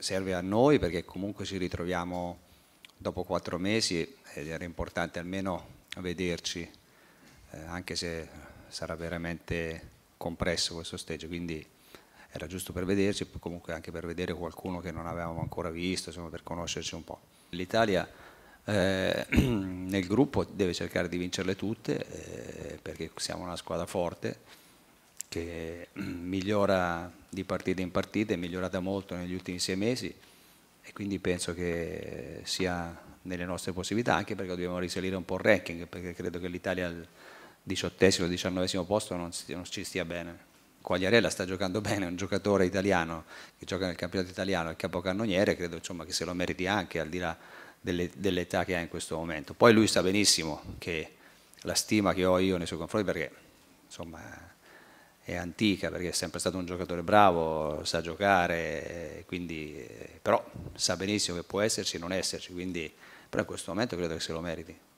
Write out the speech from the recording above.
serve a noi perché comunque ci ritroviamo dopo quattro mesi ed era importante almeno vederci, eh, anche se sarà veramente compresso questo stage, quindi era giusto per vederci, comunque anche per vedere qualcuno che non avevamo ancora visto, insomma per conoscerci un po'. L'Italia eh, nel gruppo deve cercare di vincerle tutte eh, perché siamo una squadra forte che migliora di partita in partita, è migliorata molto negli ultimi sei mesi e quindi penso che sia nelle nostre possibilità, anche perché dobbiamo risalire un po' il ranking, perché credo che l'Italia al diciottesimo diciannovesimo posto non, non ci stia bene. Quagliarella sta giocando bene, è un giocatore italiano che gioca nel campionato italiano, il capocannoniere, credo insomma, che se lo meriti anche al di là dell'età che ha in questo momento. Poi lui sa benissimo che la stima che ho io nei suoi confronti, perché insomma è antica perché è sempre stato un giocatore bravo, sa giocare, eh, quindi, eh, però sa benissimo che può esserci e non esserci, quindi però in questo momento credo che se lo meriti.